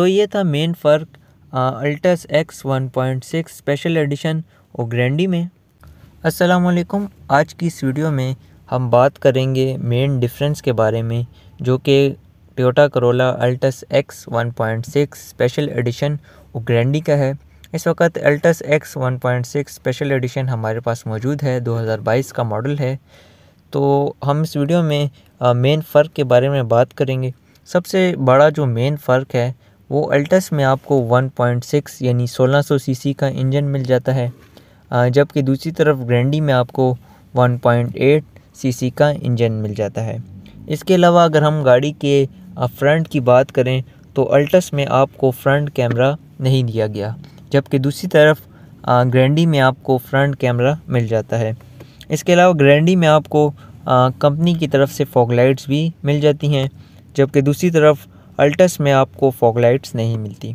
तो ये था मेन फ़र्क अल्टस X one point six special edition और ग्रैंडी में वालेकुम आज की इस वीडियो में हम बात करेंगे मेन डिफरेंस के बारे में जो कि Toyota Corolla Altis X one point six special edition और ग्रैंडी का है इस वक्त Altis X one point six special edition हमारे पास मौजूद है 2022 का मॉडल है तो हम इस वीडियो में मेन फ़र्क के बारे में बात करेंगे सबसे बड़ा जो मेन फ़र्क है वो अल्टस में आपको 1.6 यानी 1600 सीसी का इंजन मिल जाता है जबकि दूसरी तरफ ग्रैंडी में आपको 1.8 सीसी का इंजन मिल जाता है इसके अलावा अगर हम गाड़ी के फ्रंट की बात करें तो अल्टस में आपको फ्रंट कैमरा नहीं दिया गया जबकि दूसरी तरफ ग्रैंडी में आपको फ्रंट कैमरा मिल जाता है इसके अलावा ग्रैंडी में आपको कंपनी की तरफ से फॉग लाइट्स भी मिल जाती हैं जबकि दूसरी तरफ अल्टस में आपको फॉगलाइट्स नहीं मिलती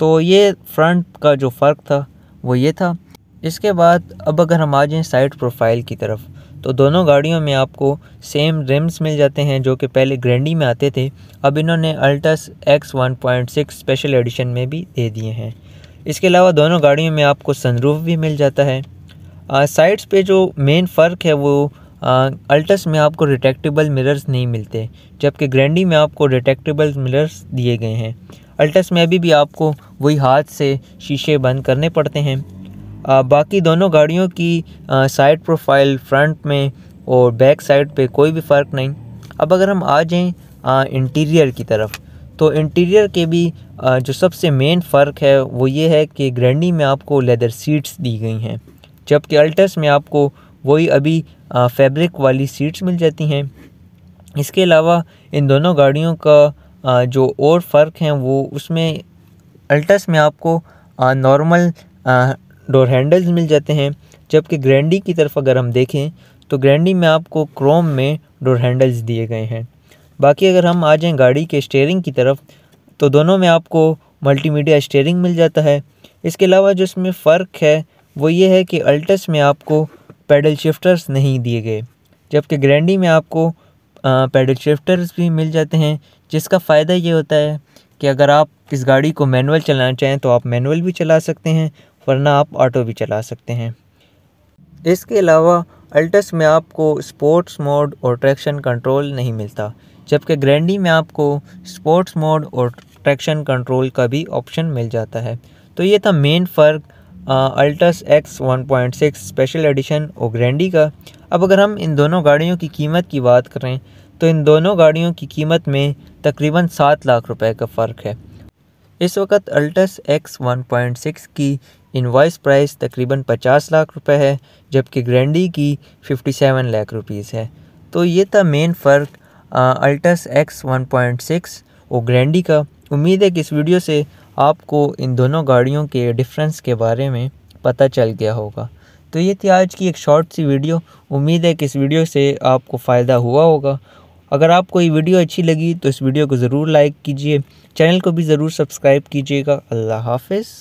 तो ये फ्रंट का जो फ़र्क था वो ये था इसके बाद अब अगर हम आ जाएँ साइड प्रोफाइल की तरफ तो दोनों गाड़ियों में आपको सेम रिम्स मिल जाते हैं जो कि पहले ग्रैंडी में आते थे अब इन्होंने Altis X one point six special edition में भी दे दिए हैं इसके अलावा दोनों गाड़ियों में आपको सनरूफ भी मिल जाता है साइड्स पे जो मेन फ़र्क है वो अल्टस में आपको रिटेक्टेबल मिरर्स नहीं मिलते जबकि ग्रैंडी में आपको रिटेक्टेबल मिरर्स दिए गए हैं अल्टस में अभी भी आपको वही हाथ से शीशे बंद करने पड़ते हैं आ, बाकी दोनों गाड़ियों की साइड प्रोफाइल फ्रंट में और बैक साइड पे कोई भी फ़र्क नहीं अब अगर हम आ जाएं इंटीरियर की तरफ तो इंटीरियर के भी आ, जो सबसे मेन फ़र्क है वो ये है कि ग्रैंडी में आपको लेदर सीट्स दी गई हैं जबकि अल्टस में आपको वही अभी फैब्रिक वाली सीट्स मिल जाती हैं इसके अलावा इन दोनों गाड़ियों का आ, जो और फ़र्क हैं वो उसमें अल्टस में आपको नॉर्मल डोर हैंडल्स मिल जाते हैं जबकि ग्रैंडी की तरफ अगर हम देखें तो ग्रैंडी में आपको क्रोम में डोर हैंडल्स दिए गए हैं बाकी अगर हम आ जाएँ गाड़ी के स्टेयरिंग की तरफ तो दोनों में आपको मल्टीमीडिया स्टेयरिंग मिल जाता है इसके अलावा जो इसमें फ़र्क है वो ये है कि अल्टस में आपको पैडल शिफ्टर्स नहीं दिए गए जबकि ग्रैंडी में आपको पैडल शिफ्टर्स भी मिल जाते हैं जिसका फ़ायदा ये होता है कि अगर आप इस गाड़ी को मैनुअल चलाना चाहें तो आप मैनुअल भी चला सकते हैं वरना आप ऑटो भी चला सकते हैं इसके अलावा अल्टस में आपको स्पोर्ट्स मोड और ट्रैक्शन कंट्रोल नहीं मिलता जबकि ग्रैंडी में आपको स्पोर्ट्स मोड और ट्रैक्शन कंट्रोल का भी ऑप्शन मिल जाता है तो ये था मेन फ़र्क अल्टस एक्स 1.6 स्पेशल एडिशन और ग्रैंडी का अब अगर हम इन दोनों गाड़ियों की कीमत की बात करें तो इन दोनों गाड़ियों की कीमत में तकरीबन सात लाख रुपए का फ़र्क है इस वक्त अल्टस एक्स 1.6 की इनवाइस प्राइस तकरीबन पचास लाख रुपए है जबकि ग्रैंडी की फिफ्टी सेवन लाख रुपीज़ है तो ये था मेन फ़र्क अल्टस एक्स सिक्स और ग्रैंडी का उम्मीद है कि इस वीडियो से आपको इन दोनों गाड़ियों के डिफरेंस के बारे में पता चल गया होगा तो ये थी आज की एक शॉर्ट सी वीडियो उम्मीद है कि इस वीडियो से आपको फ़ायदा हुआ होगा अगर आपको ये वीडियो अच्छी लगी तो इस वीडियो को ज़रूर लाइक कीजिए चैनल को भी ज़रूर सब्सक्राइब कीजिएगा अल्लाह हाफिज़